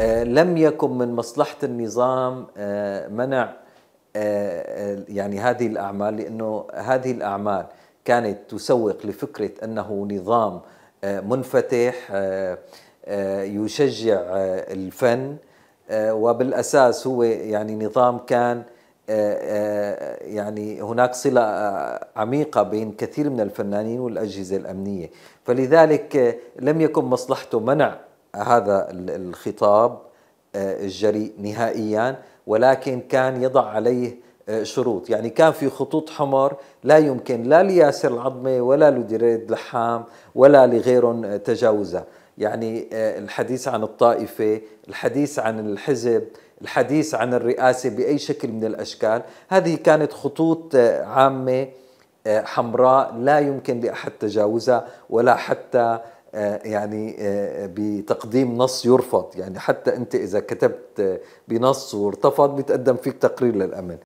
آه، لم يكن من مصلحة النظام آه، منع آه، يعني هذه الأعمال لأنه هذه الأعمال كانت تسوق لفكرة أنه نظام منفتح يشجع الفن وبالأساس هو يعني نظام كان يعني هناك صلة عميقة بين كثير من الفنانين والأجهزة الأمنية فلذلك لم يكن مصلحته منع هذا الخطاب آه، الجريء نهائيا ولكن كان يضع عليه آه، شروط يعني كان في خطوط حمر لا يمكن لا لياسر العظمي ولا لدريد لحام ولا لغيرهم آه، تجاوزها يعني الحديث عن الطائفة الحديث عن الحزب الحديث عن الرئاسة بأي شكل من الأشكال هذه كانت خطوط عامة حمراء لا يمكن لأحد تجاوزها ولا حتى آه، يعني آه، بتقديم نص يرفض يعني حتى انت اذا كتبت آه، بنص وارتفض بيتقدم فيك تقرير للامن